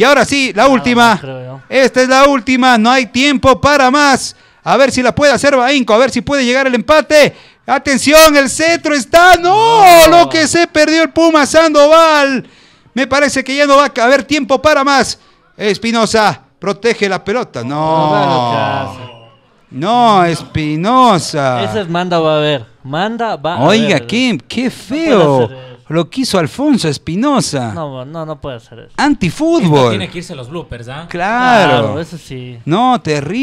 Y ahora sí, la última. Esta es la última, no hay tiempo para más. A ver si la puede hacer Bainco, a ver si puede llegar el empate. Atención, el centro está. No, lo que se perdió el Puma Sandoval. Me parece que ya no va a haber tiempo para más. Espinosa, protege la pelota. No. No, Espinosa. es manda va a ver. Manda, va. Oiga, Kim, qué, feo. lo que hizo Alfonso Espinosa. No, no, no puede ser eso. Antifútbol. tiene que irse los bloopers, ¿ah? Claro. claro. Eso sí. No, terrible.